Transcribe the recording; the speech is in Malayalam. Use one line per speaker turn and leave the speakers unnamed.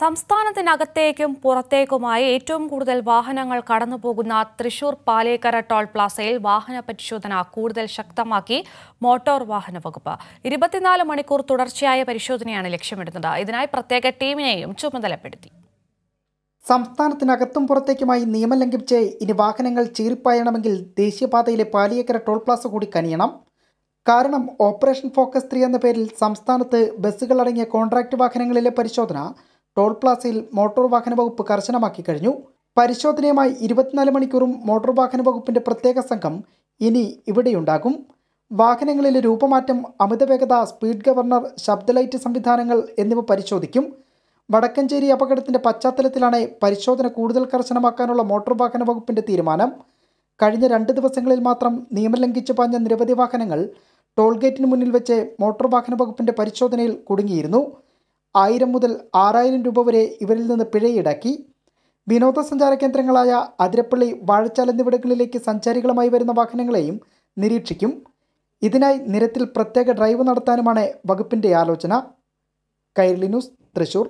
സംസ്ഥാനത്തിനകത്തേക്കും പുറത്തേക്കുമായി ഏറ്റവും കൂടുതൽ വാഹനങ്ങൾ കടന്നുപോകുന്ന തൃശൂർ പാലേക്കര ടോൾ പ്ലാസയിൽ വാഹന പരിശോധന കൂടുതൽ ശക്തമാക്കി മോട്ടോർ വാഹന വകുപ്പ് ഇരുപത്തിനാല് മണിക്കൂർ തുടർച്ചയായ പരിശോധനയാണ് ലക്ഷ്യമിടുന്നത് ഇതിനായി പ്രത്യേക ടീമിനെയും ചുമതലപ്പെടുത്തി
സംസ്ഥാനത്തിനകത്തും പുറത്തേക്കുമായി നിയമം ലംഘിച്ച് ഇനി വാഹനങ്ങൾ ചീറിപ്പായണമെങ്കിൽ ദേശീയപാതയിലെ പാലിയേക്കര ടോൾ പ്ലാസ കൂടി കനിയണം കാരണം ഓപ്പറേഷൻ ഫോക്കസ് ത്രീ എന്ന പേരിൽ സംസ്ഥാനത്ത് ബസ്സുകളടങ്ങിയ കോൺട്രാക്ട് വാഹനങ്ങളിലെ പരിശോധന ടോൾ പ്ലാസയിൽ മോട്ടോർ വാഹന വകുപ്പ് കർശനമാക്കി കഴിഞ്ഞു പരിശോധനയുമായി ഇരുപത്തിനാല് മണിക്കൂറും മോട്ടോർ വാഹന വകുപ്പിന്റെ പ്രത്യേക സംഘം ഇനി ഇവിടെയുണ്ടാകും വാഹനങ്ങളിലെ രൂപമാറ്റം അമിത വേഗത സ്പീഡ് ഗവർണർ ശബ്ദ ലൈറ്റ് സംവിധാനങ്ങൾ എന്നിവ പരിശോധിക്കും വടക്കഞ്ചേരി അപകടത്തിന്റെ പശ്ചാത്തലത്തിലാണ് പരിശോധന കൂടുതൽ കർശനമാക്കാനുള്ള മോട്ടോർ വാഹന വകുപ്പിന്റെ തീരുമാനം കഴിഞ്ഞ രണ്ട് ദിവസങ്ങളിൽ മാത്രം നിയമം ലംഘിച്ചു പാഞ്ഞ നിരവധി വാഹനങ്ങൾ ടോൾഗേറ്റിന് മുന്നിൽ വെച്ച് മോട്ടോർ വാഹന വകുപ്പിന്റെ പരിശോധനയിൽ കുടുങ്ങിയിരുന്നു ആയിരം മുതൽ ആറായിരം രൂപ വരെ ഇവരിൽ നിന്ന് പിഴ ഈടാക്കി വിനോദസഞ്ചാര കേന്ദ്രങ്ങളായ അതിരപ്പള്ളി വാഴച്ചാൽ എന്നിവിടങ്ങളിലേക്ക് സഞ്ചാരികളുമായി വരുന്ന വാഹനങ്ങളെയും നിരീക്ഷിക്കും ഇതിനായി നിരത്തിൽ പ്രത്യേക ഡ്രൈവ് നടത്താനുമാണ് വകുപ്പിൻ്റെ ആലോചന കൈരളി ന്യൂസ് തൃശൂർ